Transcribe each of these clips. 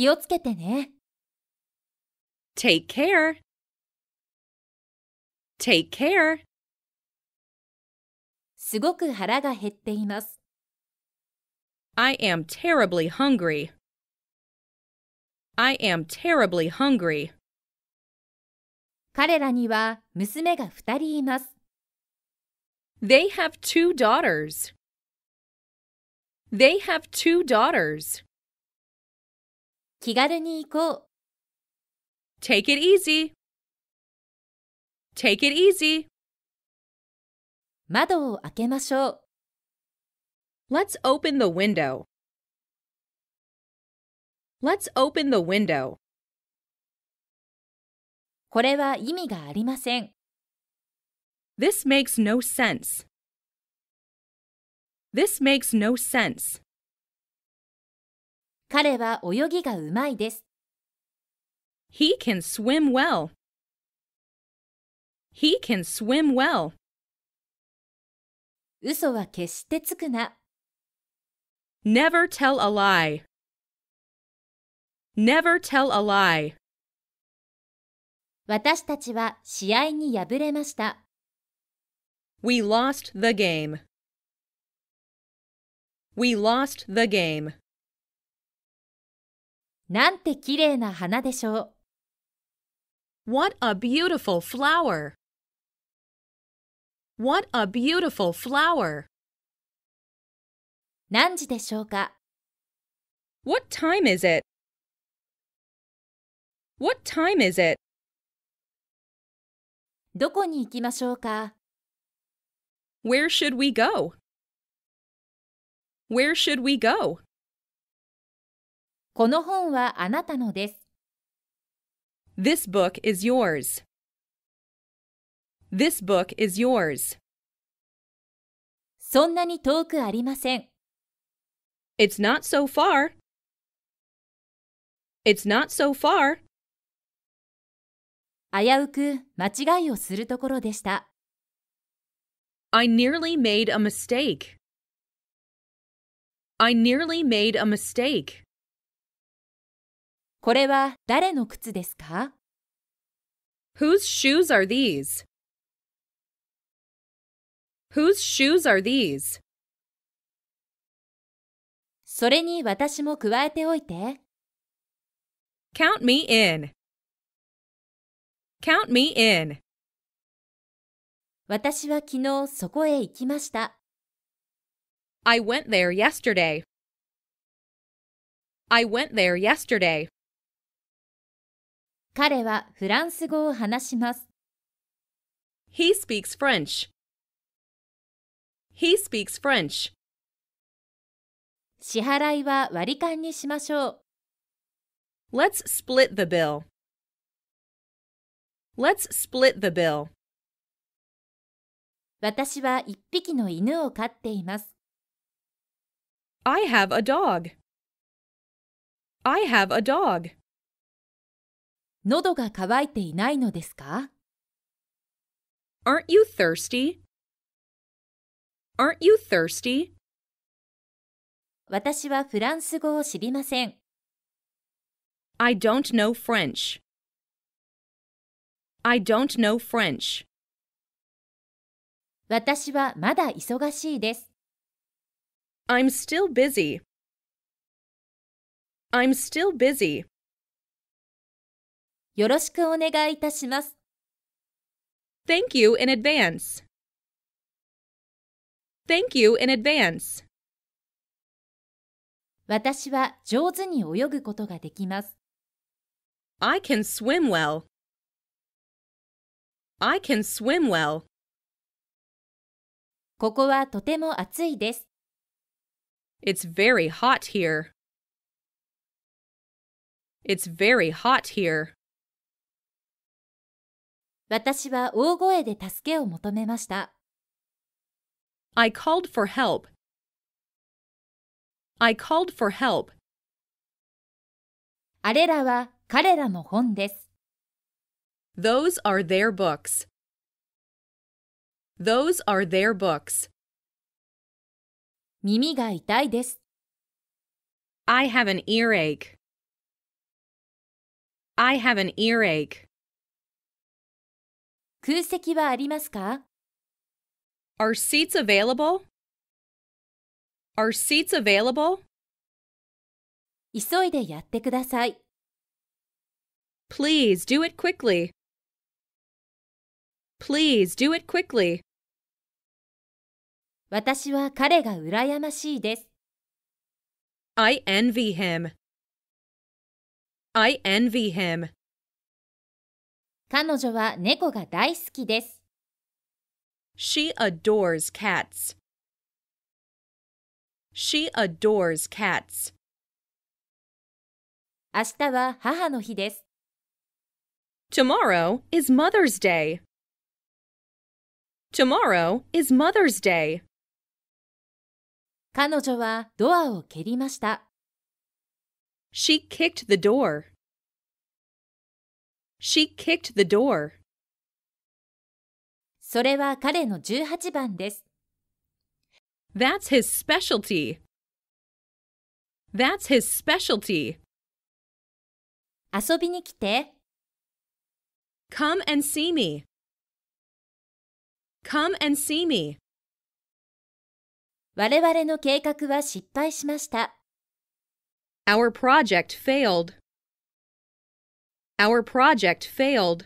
気をつけてね。Take care. Take care. すごく腹が減っています。I am terribly hungry. I am terribly hungry. 彼らには娘が2人います。They have two daughters. They have two daughters. 気軽に行こう。Take it easy. Take it easy. 窓を開けましょう。Let's open the window. Let's open the window. これは意味がありません。This makes no sense. This makes no sense. 彼は泳ぎがうまいです。He can swim well. He can swim well. 嘘は決してつくな。Never tell a lie. Never tell a lie. 私たちは試合に敗れました。We lost the game. We lost the game. なんて綺麗な花でしょう。What a beautiful flower! What a beautiful flower! 何時でしょうか ?What time is it? What time is it? どこに行きましょうか ?Where should we go? Where should we go? この本はあなたのです。This book is yours. This book is yours. そんなに遠くありません。It's not so far. It's not so far. 危うく間違いをするところでした。I nearly made a mistake. I nearly made a mistake. これは誰の靴ですか ?Whose shoes are these? Whose shoes are these? それに私も加えておいて。Count me in. Count me in. 私は昨日そこへ行きました。I went there yesterday. I went there yesterday. 彼はフランス語を話します。He speaks French. He speaks French. 支払いは割り勘にしましょう。Let's split the bill. Let's split the bill. 私は一匹の犬を飼っています。I have a dog. I have a dog. 喉が渇いていないのですか ?Aren't you thirsty? Aren't you thirsty? 私はフランス語を知りません。I don't know French. I don't know French. 私はまだ忙しいです。I'm still busy. I'm still busy. よろしくお願いいたします。Thank you in advance. Thank you in advance. 私は上手に泳ぐことができます。I can swim well. I can swim well. ここはとても暑いです。It's very hot here. It's very hot here. 私は大声で助けを求めました。I called for help. I called for help. あれらは彼らの本です。Those are their books. Those are their books. 耳が痛いです。I have an earache. I have an earache. 空席はありますか Are seats available? Are seats available? 急いでやってください。Please do it quickly. Please do it quickly. 私は彼が羨ましいです。I envy him. I envy him. 彼女は猫が大好きです。She adores cats. She adores cats. 明日は母の日です。Tomorrow is Mother's Day. Tomorrow is Mother's Day. 彼女はドアを蹴りました。She kicked the door. She kicked the door. それは彼の18番です。That's his specialty. That's his specialty. 遊びに来て。Come and see me. Come and see me. 我々の計画は失敗しました。Our project failed. Our project failed.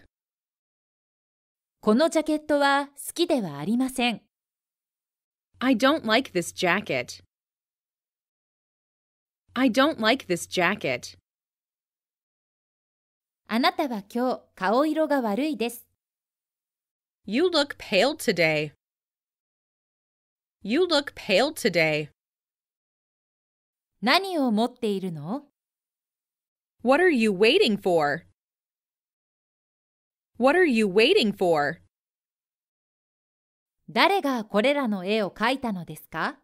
このジャケットは好きではありません。I don't like this jacket. I don't like this jacket. あなたは今日顔色が悪いです。You look pale today. You look pale today. 何を持っているの What are you waiting for? What are you waiting for? 誰がこれらの絵を描いたのですか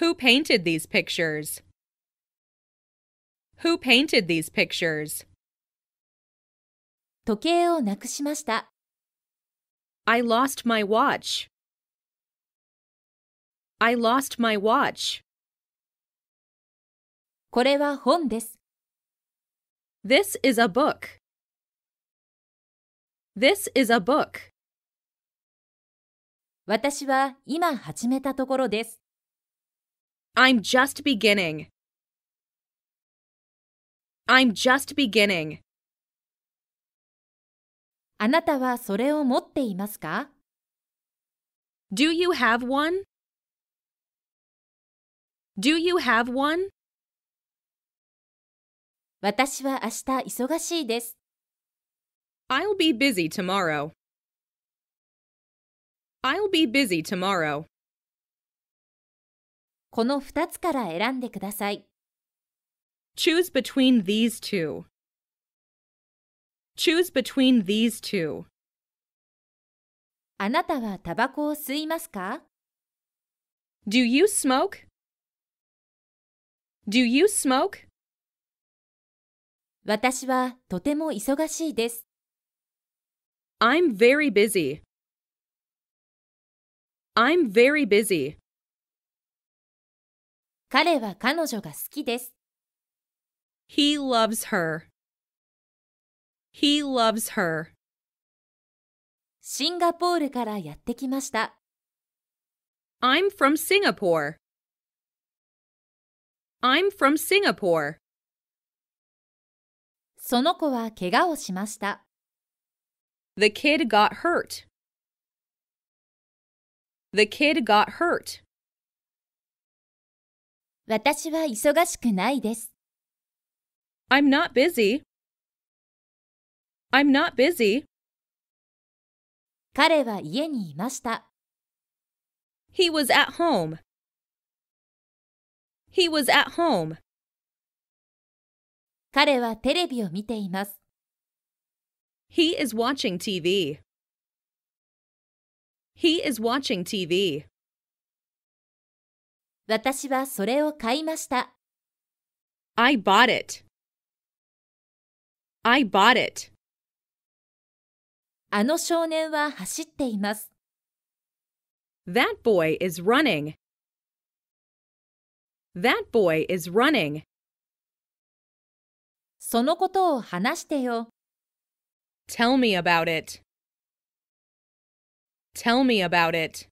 Who painted these pictures? Who painted these pictures? 時計をなくしました。I lost my watch. I lost my watch. これは本です。This is a book. This is a book. 私は今始めたところです。I'm just beginning. I'm just beginning. あなたはそれを持っていますか ?Do you have one?Do you have one? 私は明日忙しいです。I'll be busy tomorrow. I'll be busy tomorrow. この2つから選んでください。Choose between these two. Choose between these two. あなたはタバコを吸いますか ?Do you smoke?Do you smoke? 私はとても忙しいです。I'm very busy. I'm very busy. 彼は彼女が好きです。He loves her. He loves her. シンガポールからやってきました。I'm from Singapore. I'm from Singapore. その子は怪我をしました。The kid got hurt. The kid got hurt. 私は忙しくないです。I'm not busy. I'm not busy. 彼は家にいました。He was at home. He was at home. 彼はテレビを見ています。he is watching TV. He is watching TV. 私はそれを買いました。I bought it. I bought it. あの少年は走っています。That boy is running. That boy is running. そのことを話してよ。Tell me about it. Tell me about it.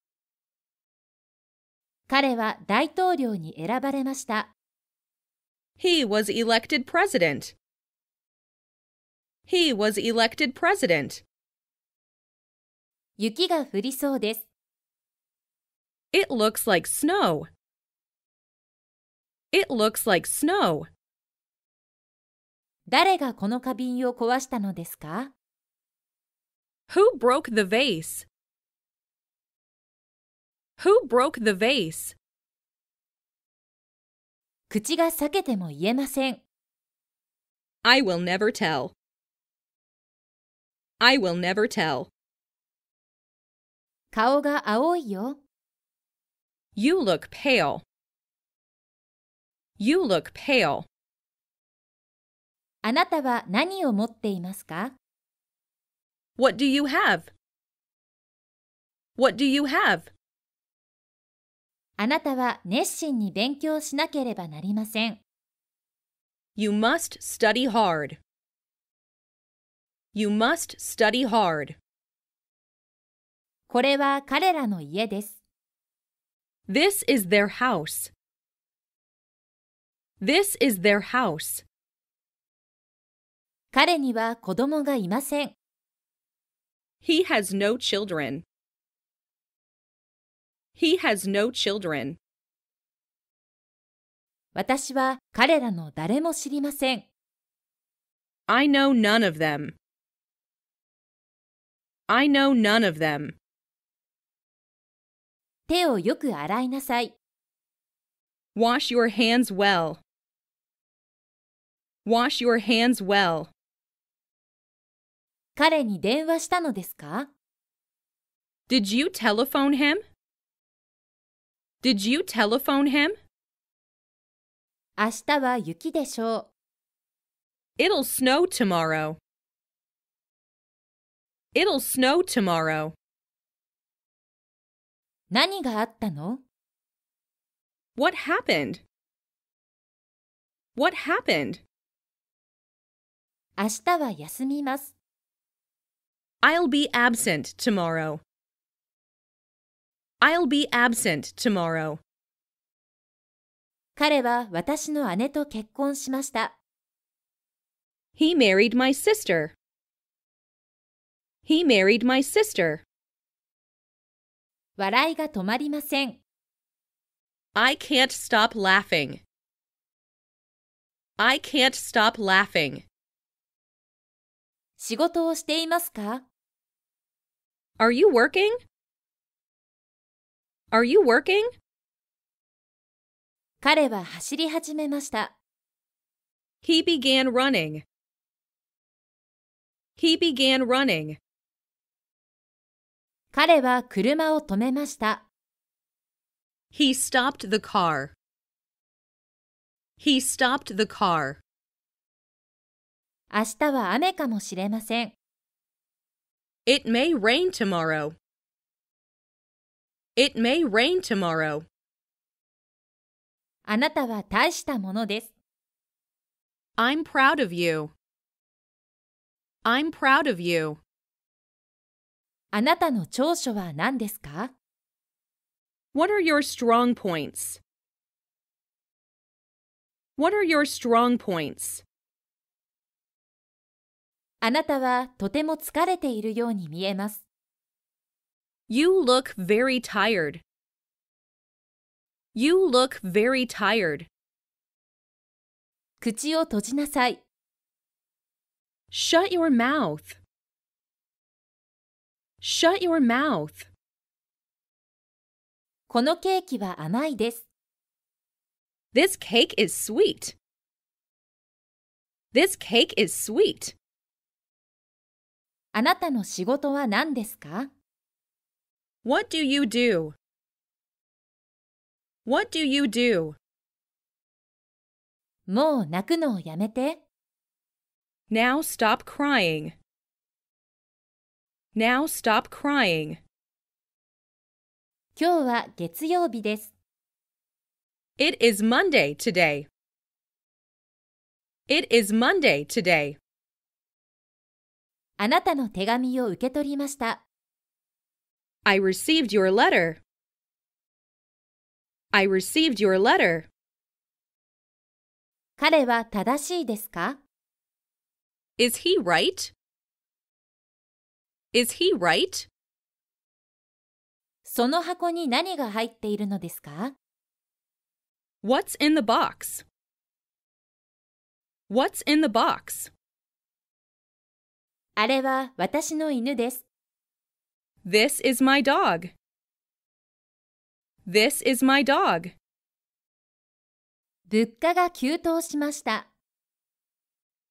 彼は大統領に選ばれました。He was elected president. He was elected president. 雪が降りそうです。It looks like snow. It looks like snow. 誰がこの花瓶を壊したのですか Who broke the vase? Who broke the vase? 口が裂けても言えません。I will never tell. I will never tell. 顔が青いよ。You look pale. You look pale. あなたは何を持っていますか What do you have? What do you have? あなたは熱心に勉強しなければなりません。You must study hard. You must study hard. これは彼らの家です。This is their house. This is their house. 彼には子供がいません。He has no children. He has no children. 私は彼らの誰も知りません。I know none of them. I know none of them. 手をよく洗いなさい。Wash your hands well. Wash your hands well. 彼に電話したのですか Did you telephone him? Did you telephone him? 明日は雪でしょう。It'll snow tomorrow. It'll snow tomorrow. 何があったの ?What happened? What happened? 明日は休みます。I'll be absent tomorrow. I'll be absent tomorrow. 彼は私の姉と結婚しました。He married my sister. He married my sister. 笑いが止まりません。I can't stop laughing. I can't stop laughing. 仕事をしていますか Are you working? Are you working? 彼は走り始めました。He began running. He began running. 彼は車を止めました。He stopped the car. He stopped the car. 明日は雨かもしれません。It may rain tomorrow. It may rain tomorrow. あなたは大したものです。I'm proud of you. I'm proud of you. あなたの長所は何ですか ?What are your strong points? What are your strong points? あなたはとても疲れているように見えます。You look very tired. You look very tired. 口を閉じなさい。Shut your mouth. Shut your mouth. このケーキは甘いです。This cake is sweet. This cake is sweet. あなたの仕事は何ですか ?What do you do?What do you do? もう泣くのをやめて。Now stop crying.Now stop crying. 今日は月曜日です。It is Monday today. It is Monday today. あなたの手紙を受け取りました。I received your letter. I received your letter. 彼は正しいですか ?Is he right?Is he right? その箱に何が入っているのですか ?What's in the box?What's in the box? あれは私の犬です。This is my dog. This is my dog. 物価が急騰しました。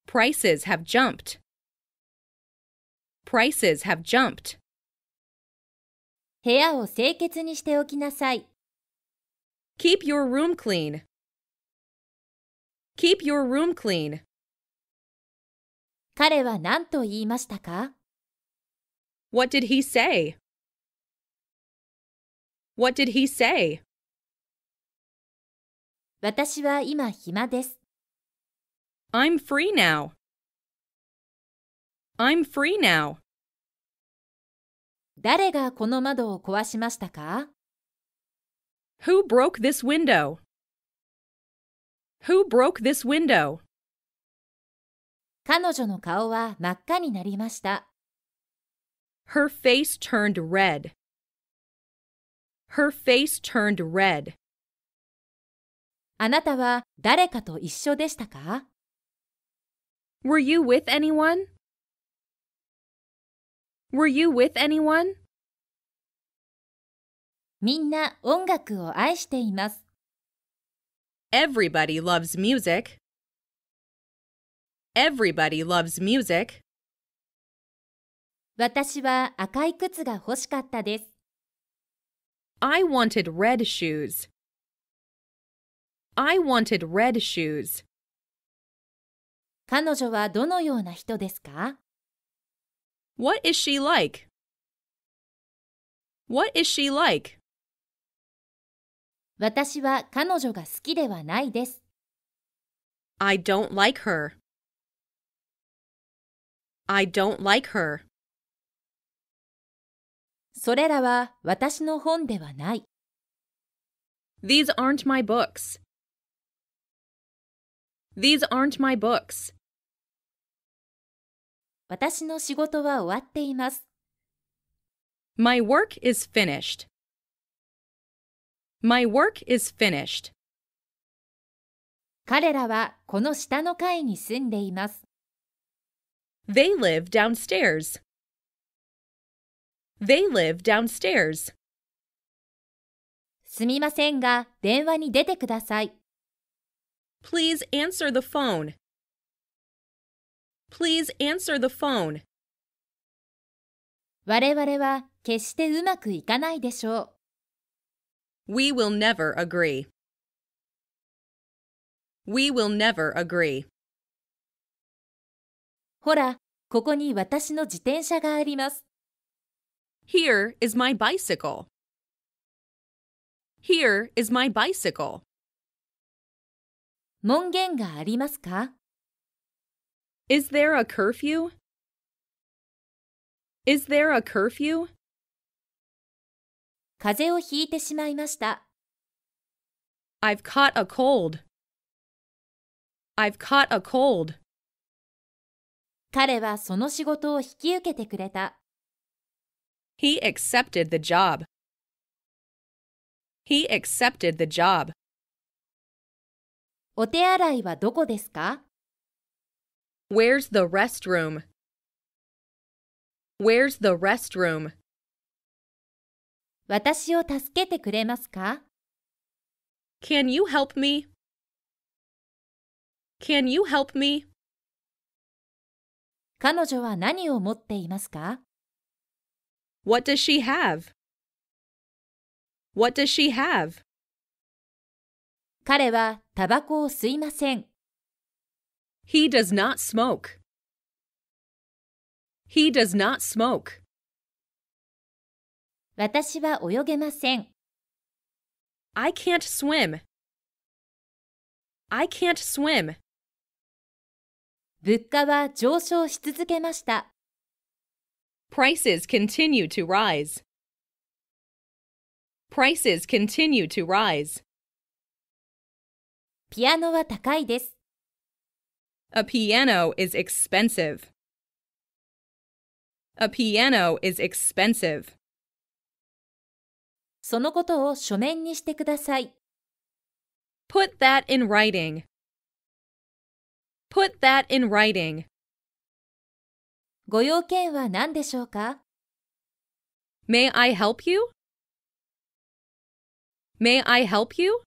Prices have jumped. Prices have jumped. 部屋を清潔にしておきなさい。Keep your room clean. Keep your room clean. 彼は何と言いましたか ?What did he say?What did he say? 私は今暇です。I'm free now.I'm free now. 誰がこの窓を壊しましたか ?Who broke this window?Who broke this window? 彼女の顔は真っ赤になりました。Her face turned red. Her face turned red. あなたは誰かと一緒でしたか ?Were you with anyone? Were you with anyone? みんな音楽を愛しています。Everybody loves music. Everybody loves music. 私は赤い靴が欲しかったです。I wanted red shoes. I wanted red shoes. 彼女はどのような人ですか What is she like? What is she like? 私は彼女が好きではないです。I don't like her. I don't like her. それらは私の本ではない。These aren't my books. These aren't my books. 私の仕事は終わっています。My work is finished. My work is finished. 彼らはこの下の階に住んでいます。They live downstairs. They live downstairs. すみませんが、電話に出てください。Please answer the phone. Please answer the phone. We will never agree. We will never agree. ほら、ここに私の自転車があります。Here is my bicycle. Here is my bicycle. 門限がありますか Is there a curfew? Is there a curfew? 風邪をひいてしまいました。I've caught a cold. I've caught a cold. 彼はその仕事を引き受けてくれた。He accepted the job. He accepted the job. お手洗いはどこですか ?Where's the restroom? Where's the restroom? 私を助けてくれますか ?Can you help me? Can you help me? 彼女は何を持っていますか ?What does she have?What does she have? 彼はタバコを吸いません。He does not smoke. He does not smoke. 私は泳げません。I can't swim. I can't swim. 物価は上昇し続けました。Prices continue to rise. Prices continue to rise. ピアノは高いです。A piano is expensive. A piano is expensive. そのことを書面にしてください。Put that in writing. Put that in writing. ご用件は何でしょうか May I help you? May I help you?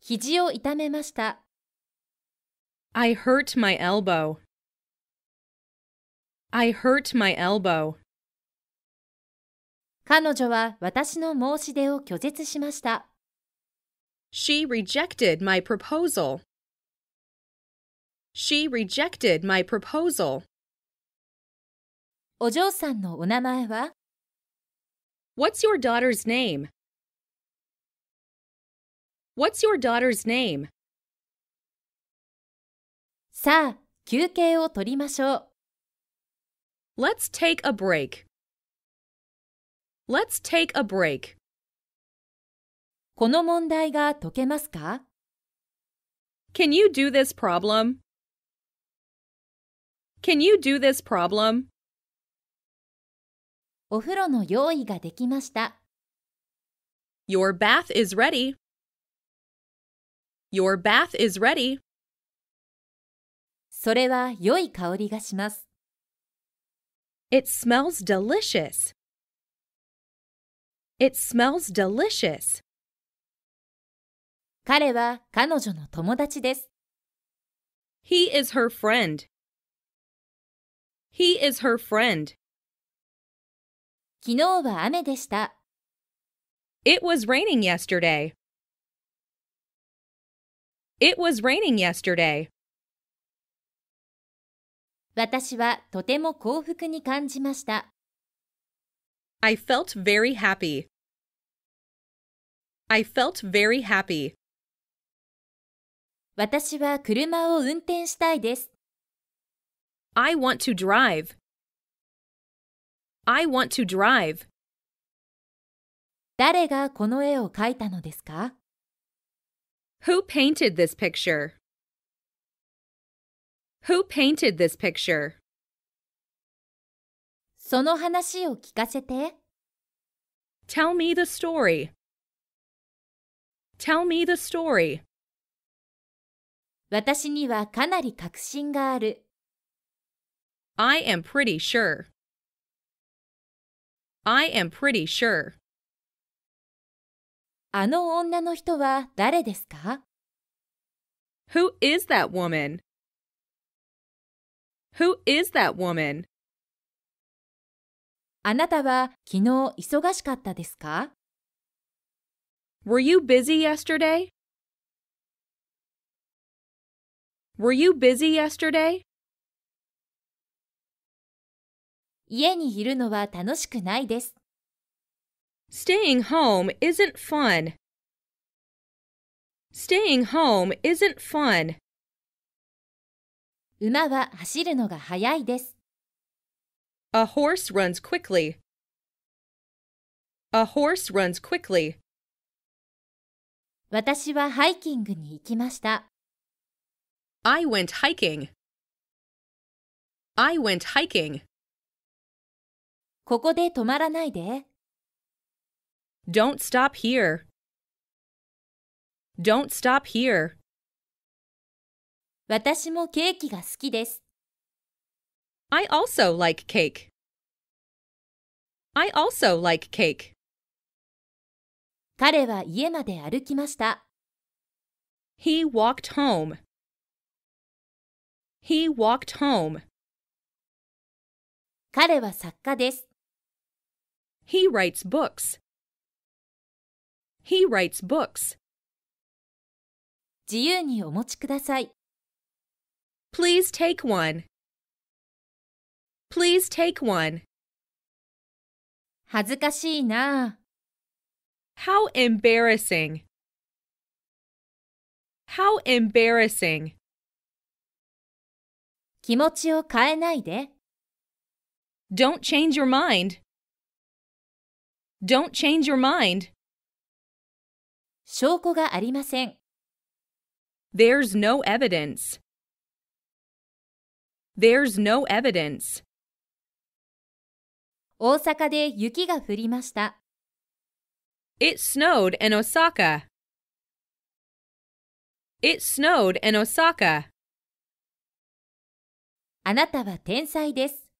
肘を痛めました。I hurt my elbow. I hurt my elbow. 彼女は私の申し出を拒絶しました。She rejected my proposal. She rejected my proposal. お嬢さんのお名前は What's your daughter's name? What's your daughter's name? さあ、休憩を取りましょう。Let's take a break. Let's take a break. この問題が解けますか Can you do this problem? Can you do this problem? お風呂の用意ができました。Your bath is ready. Your bath is ready. それは良い香りがします。It smells delicious. It smells delicious. 彼は彼女の友達です。He is her friend. He is her friend. 昨日は雨でした。It was raining yesterday. It was raining yesterday. 私はとても幸福に感じました。I felt very happy. I felt very happy. 私は車を運転したいです。I want to drive. I want to drive. 誰がこの絵を描いたのですか Who painted this picture? Who painted this picture? その話を聞かせて。Tell me the story. Tell me the story. 私にはかなり確信がある。I am pretty sure. I am pretty sure. あの女の人は誰ですか Who is that woman? Who is that woman? あなたは昨日忙しかったですか Were you busy yesterday? Were you busy yesterday? 家にいるのは楽しくないです。Staying home isn't fun. Staying home isn't fun. 馬は走るのが速いです。A horse runs quickly. A horse runs quickly. 私はハイキングに行きました。I went hiking. I went hiking. ここで止まらないで。Don't stop here. Don't stop here. 私もケーキが好きです。I also like cake. I also like cake. 彼は家まで歩きました。He walked home. He walked home. 彼は作家です。He writes books. He writes books. 自由にお持ちください。Please take one. Please take one. 恥ずかしいな。How embarrassing. How embarrassing. 気持ちを変えないで。Don't change your mind. Don't change your mind. 証拠がありません。There's no evidence. There's no evidence. 大阪で雪が降りました。It snowed in Osaka. It snowed in Osaka. あなたは天才です。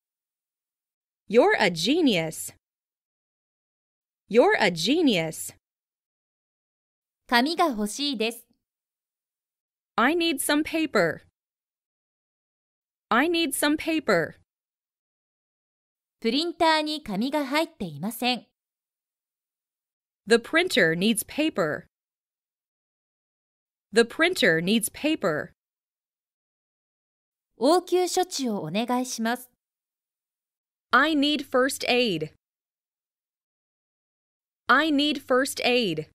You're a genius. You're a genius. 紙が欲しいです。I need some paper. I need some paper. プリンターに紙が入っていません。The printer needs paper. The printer needs paper. 応急処置をお願いします。I need first aid. I need first aid.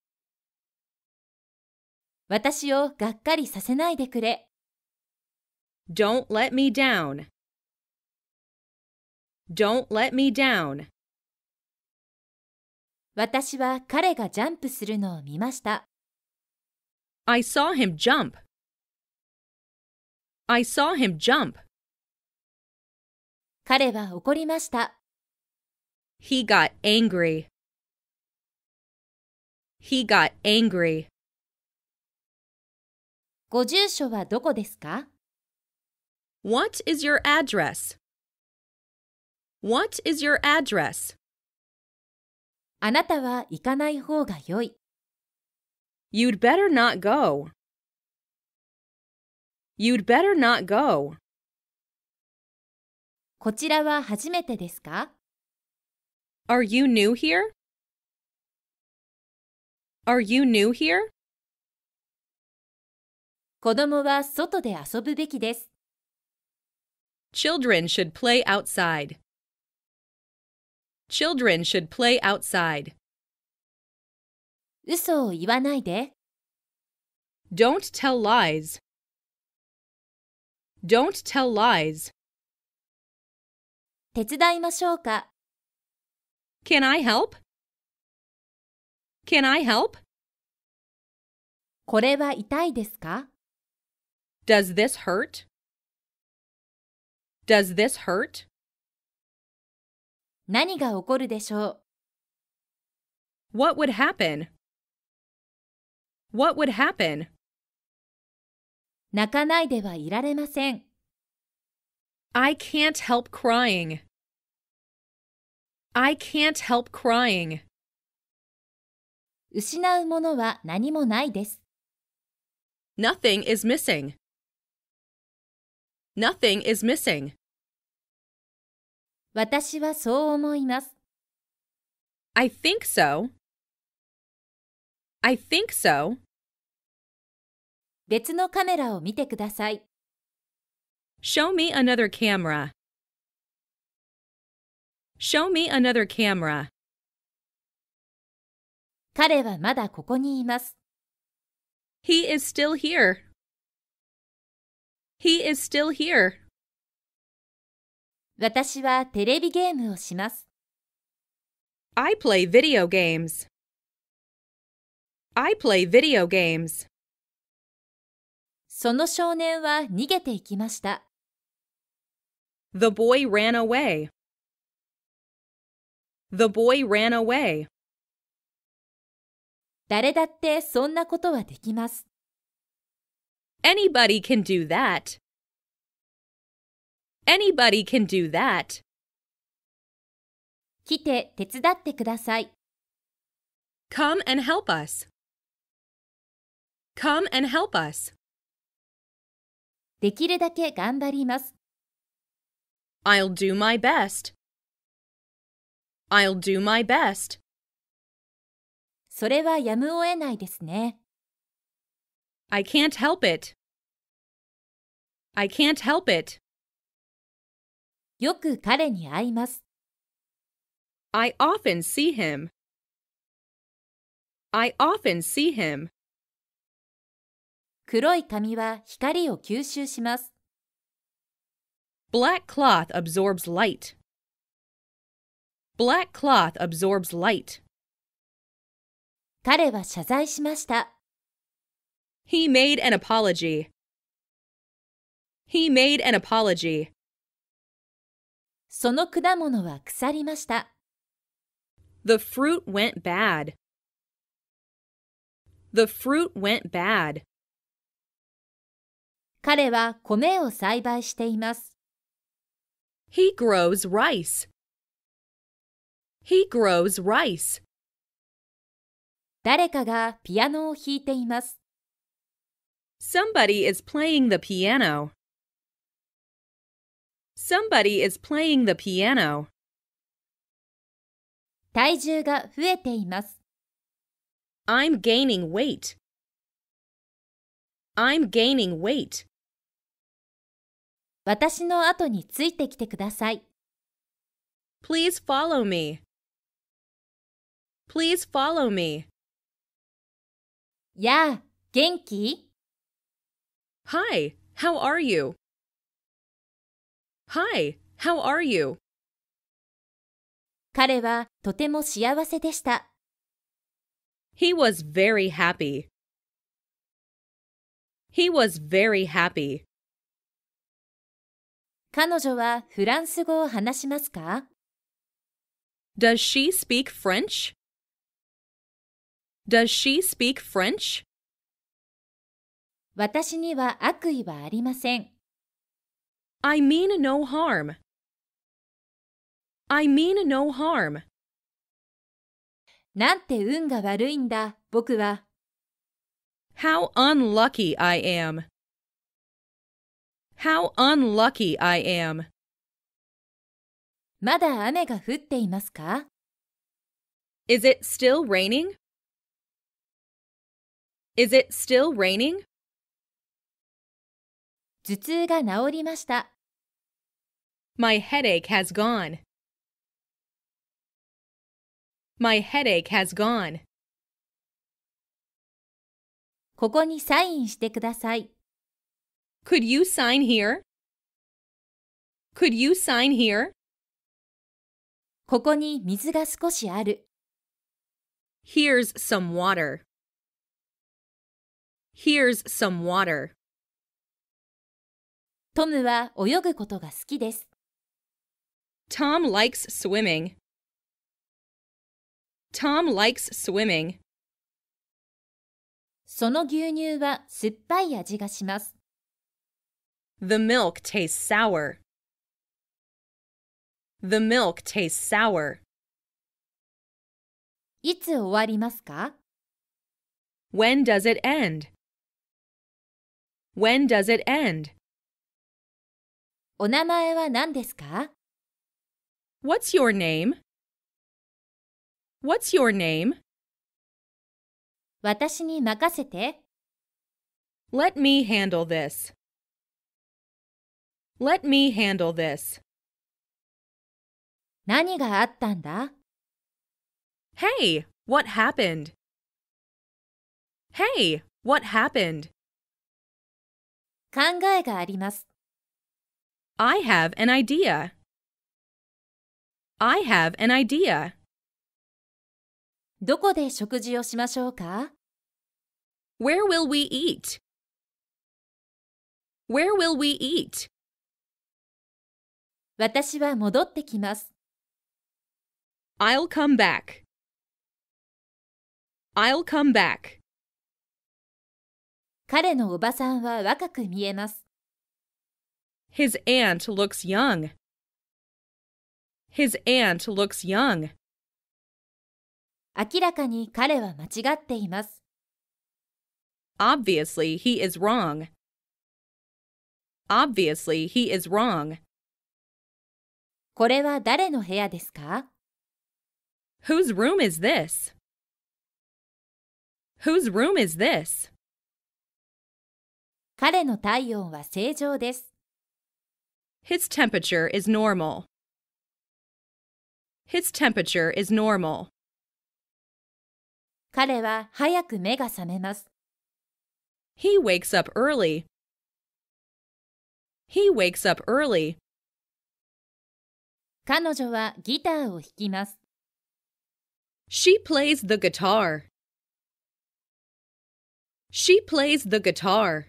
私をがっかりさせないでくれ。Don't let me down. Don't let me down. 私は彼がジャンプするのを見ました。I saw him jump. I saw him jump. 彼は怒りました。He got angry. He got angry. ご住所はどこですか What is your address? What is your address? あなたは行かない方が良い。You'd better not go. You'd better not go. こちらは初めてですか Are you new here? Are you new here? 子供は外で遊ぶべきです。Children should play outside. Children should play outside. 嘘を言わないで。Don't tell lies. Don't tell lies. 手伝いましょうか Can I help? Can I help? これは痛いですか Does this hurt? Does this hurt? 何が起こるでしょう What would happen? What would happen? 泣かないではいられません。I can't help crying. I can't help crying. 失うものは何もないです。Nothing is missing. Nothing is missing. 私はそう思います。I think so. I think so. 別のカメラを見てください。Show me another camera. Show me another camera. 彼はまだここにいます。He is still here. He is still here. 私はテレビゲームをします。I play video games. I play video games. その少年は逃げていきました。The boy ran away. The boy ran away. 誰だってそんなことはできます。Anybody can do that. Anybody can do that. 来て手伝ってください。Come and help us. Come and help us. できるだけ頑張ります。I'll do my best. I'll do my best. それはやむを得ないですね。I can't help it. I can't help it. よく彼に会います。I often see him. I often see him. 黒い髪は光を吸収します。Black cloth absorbs light. Black cloth absorbs light. 彼は謝罪しました。He made an apology. He made an apology. その果物は腐りました。The fruit went bad. The fruit went bad. 彼は米を栽培しています。He grows rice. He grows rice. 誰かがピアノを弾いています。Somebody is playing the piano. Somebody is playing the piano. 体重が増えています。I'm gaining weight. I'm gaining weight. 私の後についてきてください。Please follow me. Please follow me. やあ、元気 ?Hi, how are you?Hi, how are you? 彼はとても幸せでした。He was very happy. He was very happy. 彼女はフランス語を話しますか Does she speak French? Does she speak French? 私には悪意はありません。I mean no harm. I mean no harm. なんて運が悪いんだ、僕は。How unlucky I am. How unlucky I am. まだ雨が降っていますか Is it still raining? Is it still raining? 頭痛が治りました。My headache has gone. My headache has gone. ここにサインしてください。Could you sign here? Could you sign here? ここに水が少しある。Here's some water. Here's some water. トムは泳ぐことが好きです。Tom likes swimming. Tom likes swimming. その牛乳は酸っぱい味がします。The milk tastes sour. The milk tastes sour. いつ終わりますか When does it end? When does it end? お名前は何ですか What's your name? What's your name? 私に任せて。Let me handle this. Let me handle this. 何があったんだ Hey, what happened? Hey, what happened? 考えがあります。I have an idea. I have an idea. どこで食事をしましょうか Where will we eat? Where will we eat? 私は戻ってきます。I'll come back. I'll come back. 彼のおばさんは若く見えます。His aunt looks young. His aunt looks young. 明らかに彼は間違っています。Obviously, he is wrong. Obviously, he is wrong. これは誰の部屋ですか ?Whose room is this? Whose room is this? 彼の体温は正常です。His temperature is normal. His temperature is normal. 彼は早く目が覚めます。He wakes up early. He wakes up early. 彼女はギターを弾きます。She plays the guitar. She plays the guitar.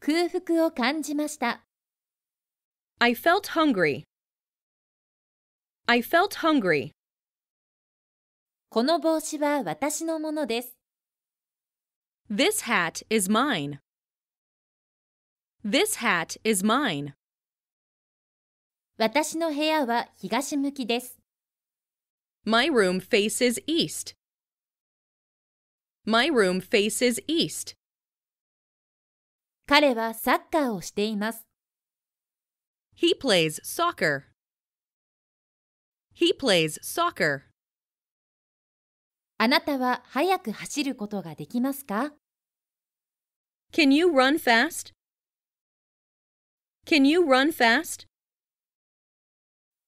空腹を感じました。I felt hungry. I felt hungry. この帽子は私のものです。This hat is mine. This hat is mine. 私の部屋は東向きです。My room faces east. My room faces east. 彼はサッカーをしています。He plays soccer. He plays soccer. あなたは速く走ることができますか Can you run fast? Can you run fast?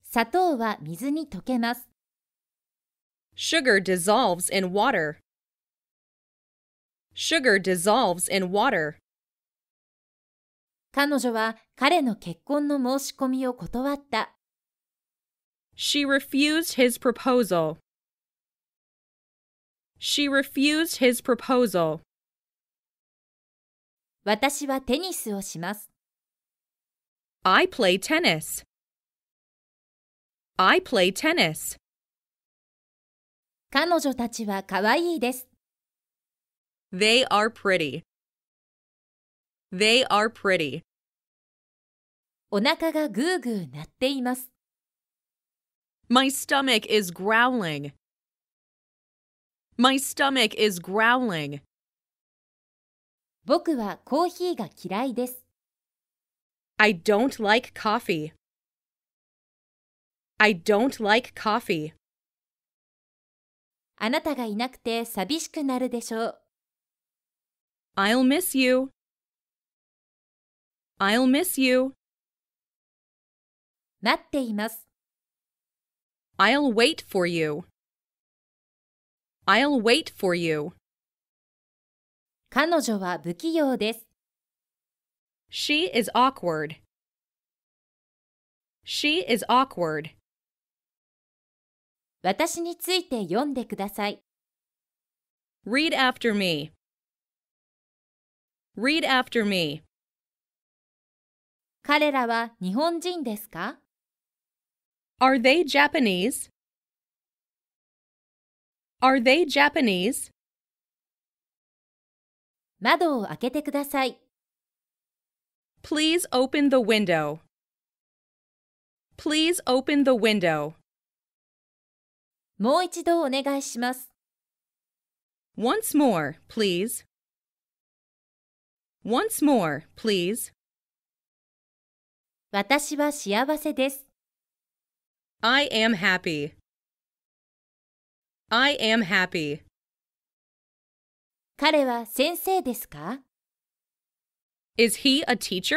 砂糖は水に溶けます。Sugar dissolves in water. Sugar dissolves in water. 彼女は彼の結婚の申し込みを断った。She refused his proposal. She refused his proposal. 私はテニスをします。I play tennis. I play tennis. 彼女たちはかわいいです。They are pretty. They are pretty. お腹がぐーぐー鳴っています。My stomach is growling. My stomach is growling. 僕はコーヒーが嫌いです。I don't like coffee. I don't like coffee. あなたがいなくて寂しくなるでしょう。I'll miss you. I'll miss you. 待っています。I'll wait for you. I'll wait for you. 彼女は不器用です。She is awkward. She is awkward. 私について読んでください。Read after me. Read after me. 彼らは日本人ですか ?Are they Japanese? Are they Japanese? 窓を開けてください。Please open the window. Please open the window. もう一度お願いします。Once more, please. Once more, please. 私は幸せです。I am happy. I am happy. 彼は先生ですか Is he a teacher?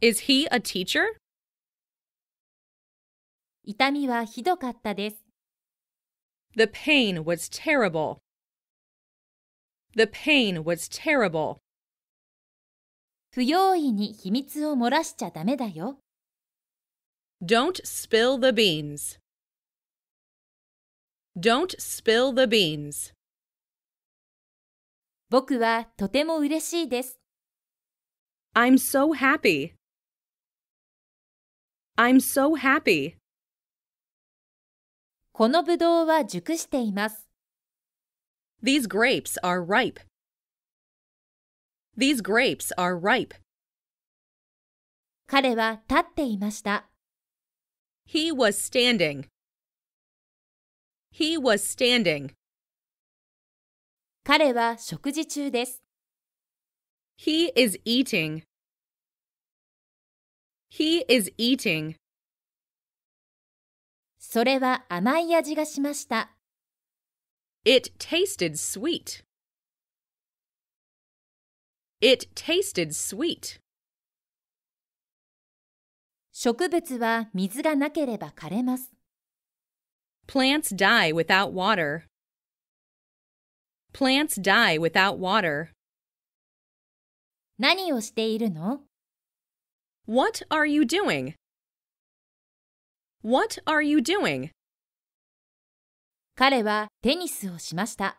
Is he a teacher? 痛みはひどかったです。The pain was terrible. The pain was terrible. 不用意に秘密を漏らしちゃダメだよ。Don't spill the beans. Don't spill the beans. 僕はとても嬉しいです。I'm so happy. I'm so happy. このぶどうは熟しています。These grapes are ripe. These grapes are ripe. 彼は立っていました。He was standing. He was standing. 彼は食事中です。He is eating. He is eating. それは甘い味がしました。It tasted sweet. It tasted sweet. 植物は水がなければ枯れます。Plants die without water. Plants die without water. 何をしているの ?What are you doing? What are you doing? 彼はテニスをしました。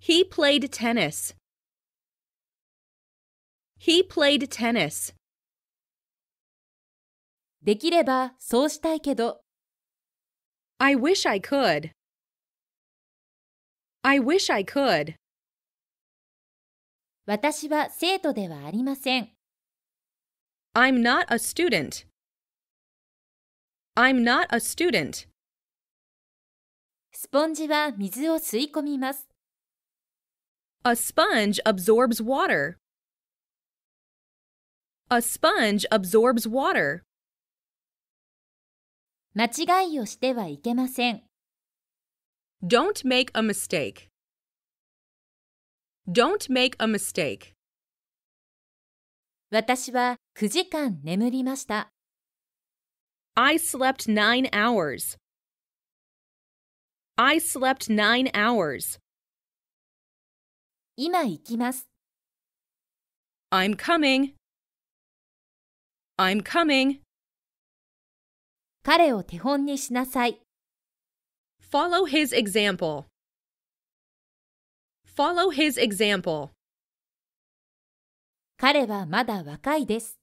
He played tennis. He played tennis. できればそうしたいけど。I wish I could. I wish I could. 私は生徒ではありません。I'm not a student. I'm not a student. スポンジは水を吸い込みます。A sponge absorbs water. A sponge absorbs water. 間違いをしてはいけません。Don't make a mistake. Don't make a mistake. 私は9時間眠りました。I slept nine hours. I slept nine hours. 今行きます。I'm coming. I'm coming. 彼を手本にしなさい。Follow his example. Follow his example. 彼はまだ若いです。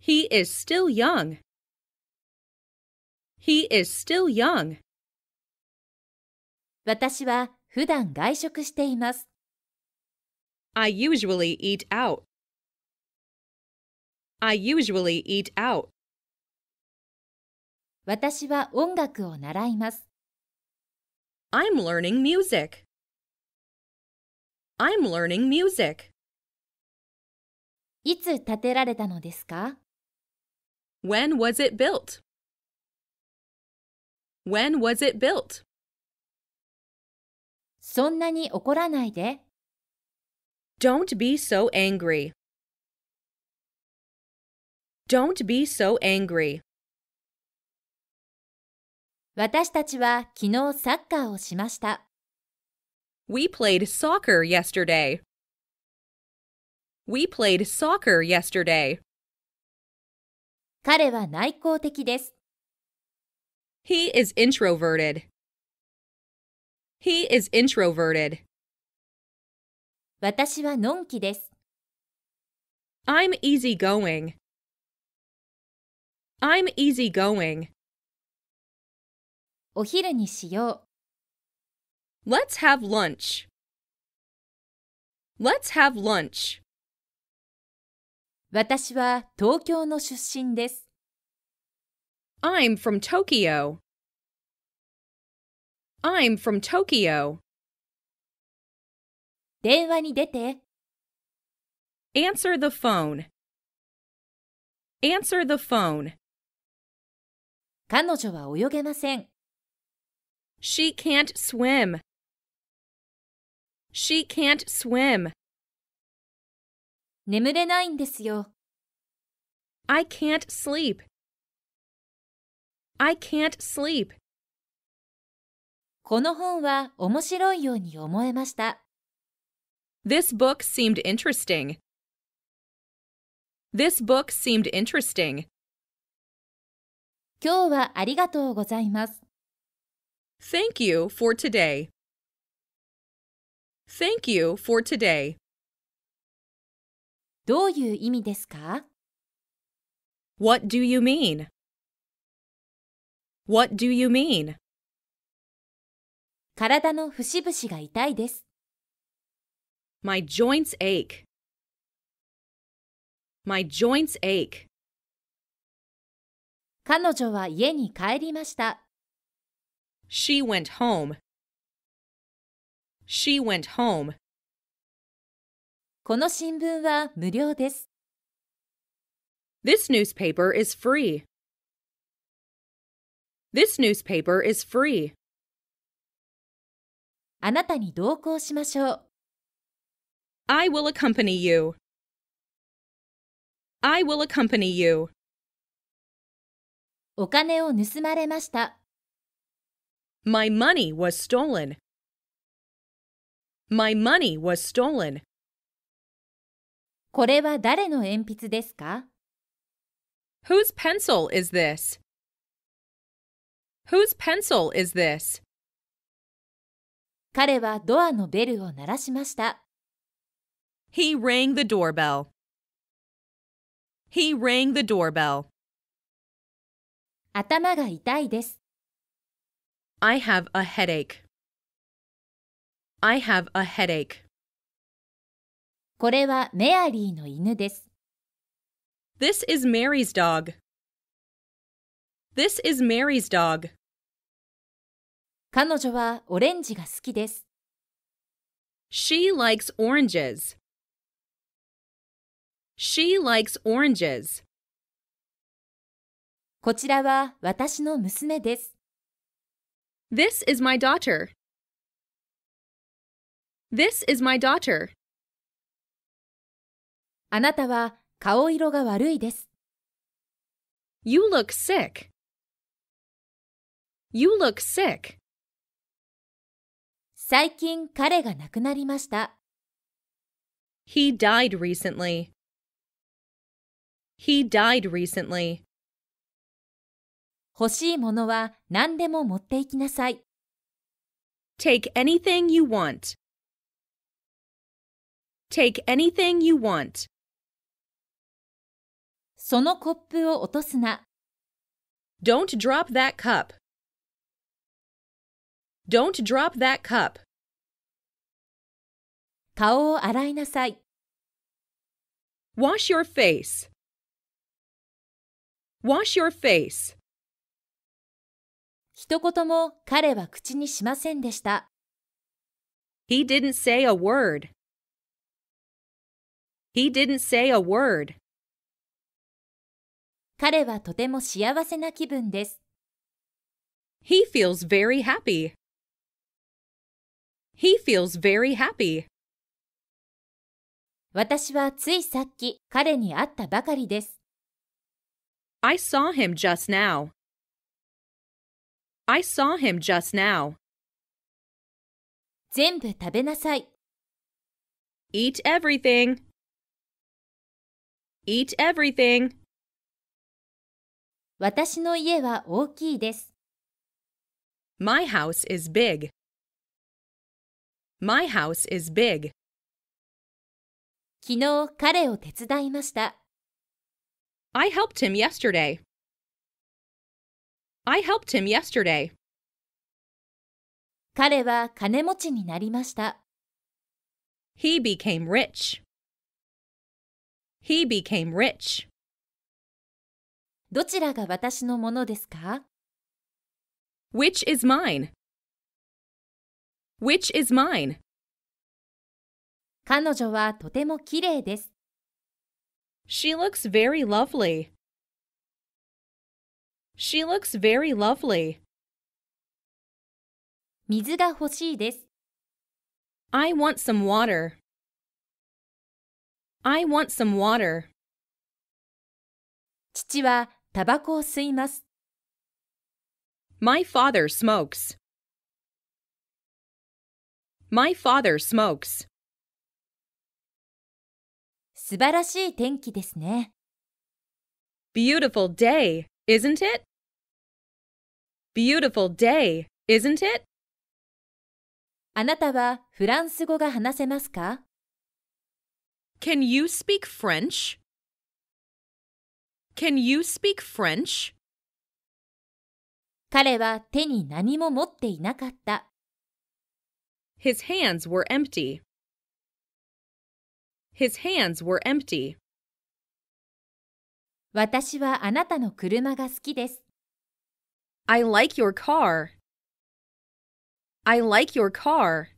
He is still young. He is still young. 私は普段外食しています。I usually eat out. I usually eat out. 私は音楽を習います。I'm learning music. I'm learning music. いつ建てられたのですか When was it built? When was it built? そんなに怒らないで。Don't be so angry. Don't be so angry. 私たちは昨日サッカーをしました。We played soccer yesterday. We played soccer yesterday. 彼は内向的です。He is introverted. He is introverted. 私はのんきです。I'm easygoing. I'm easygoing. お昼にしよう。Let's have lunch. Let's have lunch. 私は東京の出身です。I'm from Tokyo. I'm from Tokyo. 電話に出て。Answer the phone. Answer the phone. 彼女は泳げません。She can't swim. She can't swim. 眠れないんですよ。I can't sleep. I can't sleep. この本は面白いように思えました。This book seemed interesting. This book seemed interesting. 今日はありがとうございます。Thank you for today. Thank you for today. どういう意味ですか ?What do you mean? What do you mean? 体の節々が痛いです。My joints ache. My joints ache. 彼女は家に帰りました。She went home. She went home. この新聞は無料です。This newspaper is free. This newspaper is free. あなたに同行しましょう。I will accompany you. I will accompany you. お金を盗まれました。My money was stolen. My money was stolen. これは誰の鉛筆ですか ?Whose pencil is this? Whose pencil is this? 彼はドアのベルを鳴らしました。He rang the doorbell. He rang the doorbell. 頭が痛いです。I have a headache. I have a headache. これはメアリーの犬です。This is Mary's dog. This is Mary's dog. 彼女はオレンジが好きです。She likes oranges. She likes oranges. こちらは私の娘です。This is my daughter. This is my daughter. あなたは顔色が悪いです。You look sick. You look sick. 最近彼が亡くなりました。He died recently. He died recently. 欲しいものは何でも持っていきなさい。Take anything you want. Take anything you want. そのコップを落とすな。Don't drop that cup. Don't drop that cup. 顔を洗いなさい。Wash your face. Wash your face. 言も彼は口にしませんでした。He didn't say a word. He didn't say a word. 彼はとても幸せな気分です。He feels very happy. He feels very happy. 私はついさっき彼に会ったばかりです。I saw him just now. I saw him just now. Eat everything. Eat everything. My house is big. My house is big. I helped him yesterday. I helped him yesterday. 彼は金持ちになりました。He became rich. He became rich. どちらが私のものですか ?Which is mine? Which is mine? 彼女はとてもきれいです。She looks very lovely. She looks very lovely. I want some water. I want some water. My father smokes. My father smokes. 素晴らしい天気ですね。Beautiful day, isn't it? beautiful day, isn't it? あなたはフランス語が話せますか Can you speak French? Can you speak French? 彼は手に何も持っていなかった。His hands were empty. His hands were empty. 私はあなたの車が好きです。I like your car. I like your car.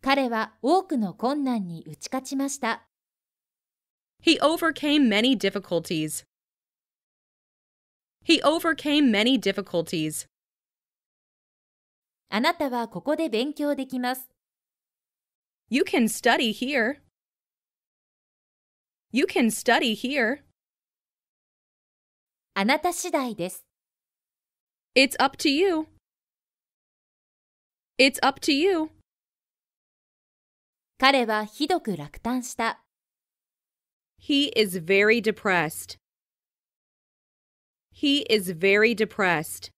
彼は多くの困難に打ち勝ちました。He overcame many difficulties. He overcame many difficulties. あなたはここで勉強できます。You can study here. You can study here. あなた次第です。it's up to you. It's up to you. 彼はひどく落胆した。He is very depressed. He is very depressed.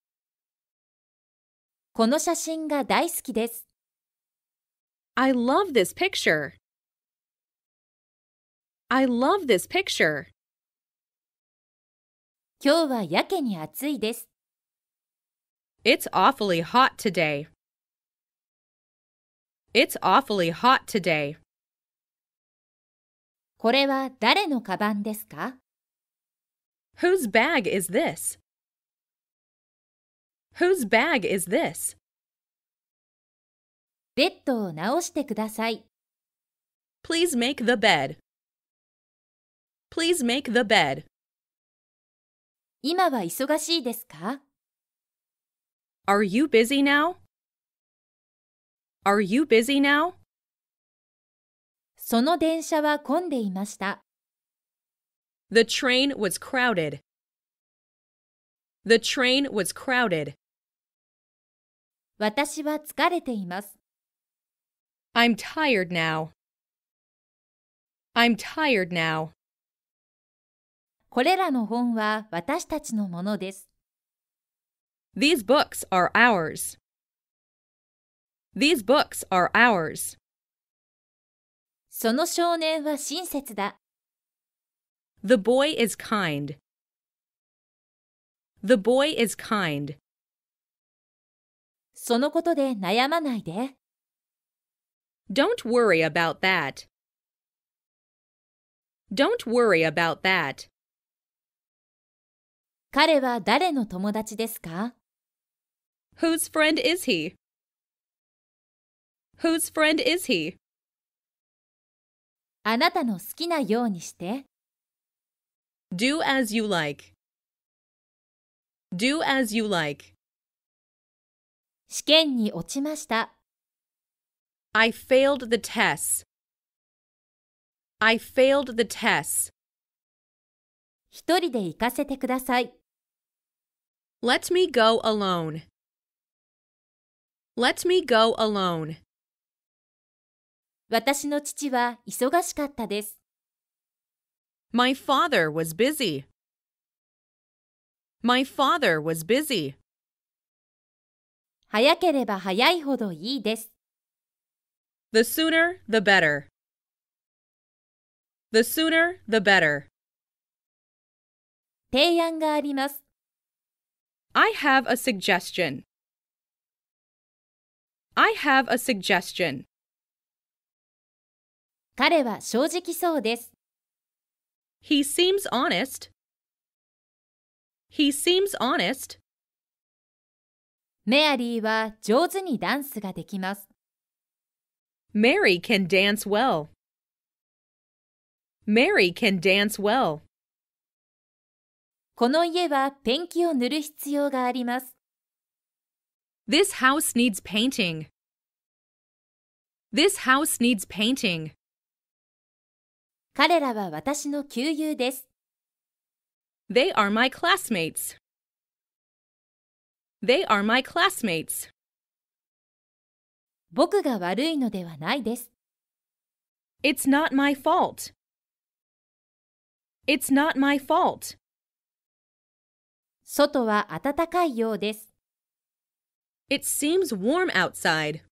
この写真が大好きです。I love this picture. I love this picture. 今日はやけに暑いです。it's awfully hot today. It's awfully hot today. これは誰のカバンですか Whose bag is this? Whose bag is this? ベッドを直してください。Please make the bed. Please make the bed. 今は忙しいですか Are you busy now? Are you busy now? その電車は混んでいました。The train was crowded. The train was crowded. 私は疲れています。I'm tired now. I'm tired now. これらの本は私たちのものです。These books are ours. These books are ours. その少年は親切だ。The boy is kind. The boy is kind. そのことで悩まないで。Don't worry about that. Don't worry about that. 彼は誰の友達ですか Whose friend is he? Whose friend is he? あなたの好きなようにして。Do as you like. Do as you like. 試験に落ちました。I failed the test. I failed the test. 一人で行かせてください。Let me go alone. Let me go alone. 私の父は忙しかったです。My father was busy. My father was busy. 早ければ早いほどいいです。The sooner, the better. The sooner, the better. 提案があります。I have a suggestion. I have a suggestion. 彼は正直そうです。He seems honest. He seems honest. メアリーは上手にダンスができます。Mary can dance well. Mary can dance well. この家はペンキを塗る必要があります。This house needs painting. This house needs painting. 彼らは私の旧友です。They are my classmates. They are my classmates. 僕が悪いのではないです。It's not my fault. It's not my fault. 外は暖かいようです。it seems warm outside.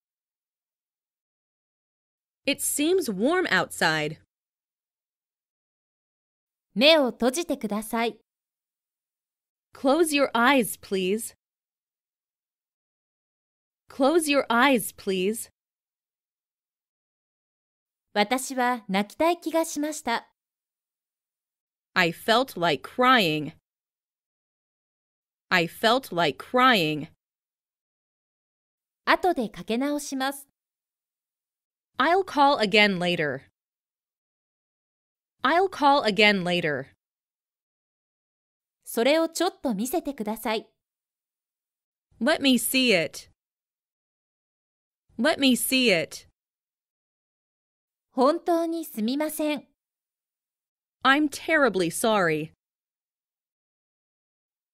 It seems warm outside. 目を閉じてください。Close your eyes, please. Close your eyes, please. 私は泣きたい気がしました。I felt like crying. I felt like crying. 後でかけ直します。I'll call again later. I'll call again later. それをちょっと見せてください。Let me see it. Let me see it. 本当にすみません。I'm terribly sorry.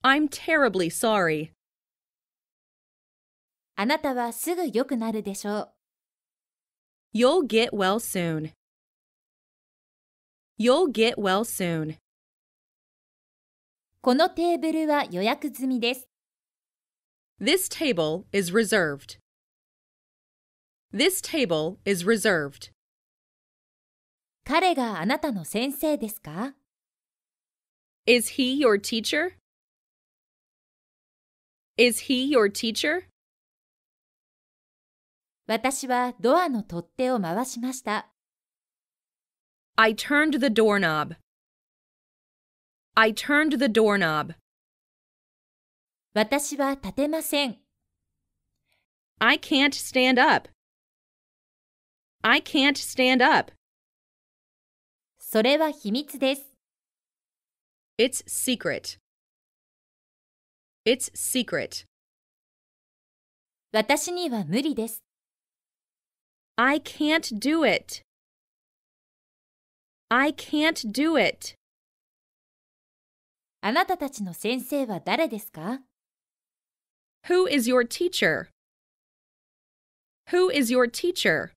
I'm terribly sorry. あなたはすぐ良くなるでしょう。You'll get well soon. You'll get well soon. このテーブルは予約済みです。This table is reserved. This table is reserved. 彼があなたの先生ですか Is he your teacher? Is he your teacher? 私はドアの取っ手を回しました。I turned the doorknob. I turned the doorknob. 私は立てません。I can't stand up. I can't stand up. それは秘密です。It's secret. It's secret. 私には無理です。I can't do it. I can't do it. あなたたちの先生は誰ですか ?Who is your teacher?Who is your teacher?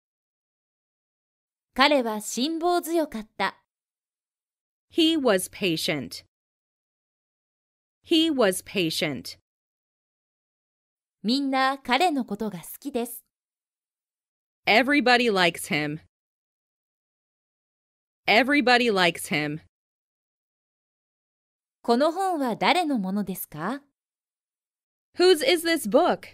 彼は辛抱強かった。He was patient.He was patient. みんな彼のことが好きです。Everybody likes him. Everybody likes him. この本は誰のものですか Whose is this book?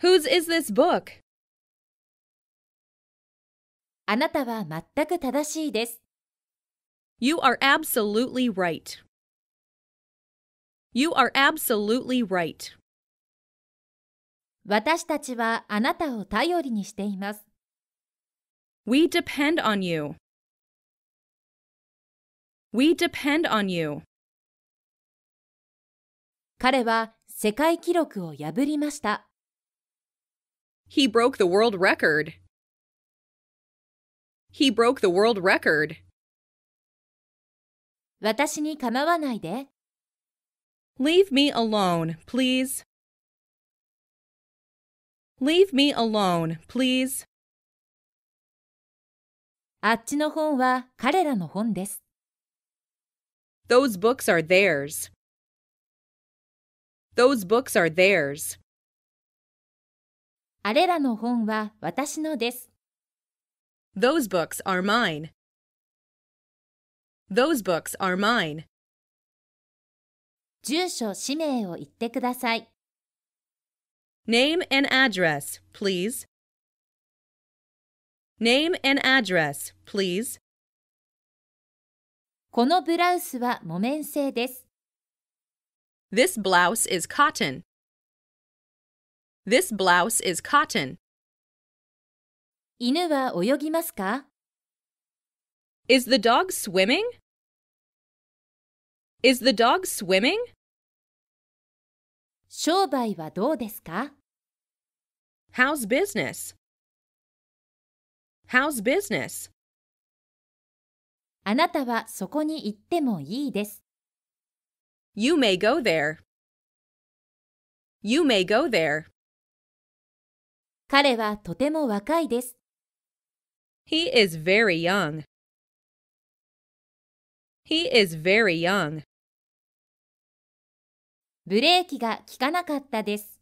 Whose is this book? あなたは全く正しいです。You are absolutely right. You are absolutely right. 私たちはあなたを頼りにしています。We depend on you. We depend on you. 彼は世界記録を破りました。He broke the world record. He broke the world record. 私に構わないで。Leave me alone, please. Leave me alone, please. あっちの本は彼らの本です。Those books are theirs. Those books are theirs. あれらの本は私のです。Those books are mine. Those books are mine. 住所、氏名を言ってください。Name and address, please. Name and address, please. このブラウスは木綿製です。This blouse is cotton. This blouse is cotton. 犬は泳ぎますか Is the dog swimming? Is the dog swimming? 商売はどうですか How's business? How's business? あなたはそこに行ってもいいです。You may go there. You may go there. 彼はとても若いです。He is very young. He is very young. ブレーキが効かなかったです。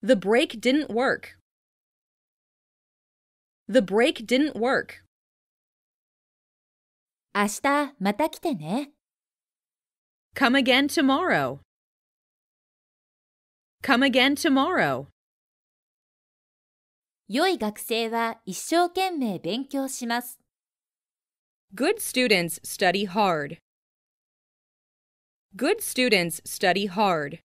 The brake didn't work. The brake didn't work. Come again tomorrow. Come again tomorrow. 良い学生は一生懸命勉強します。Good students study hard. Good students study hard.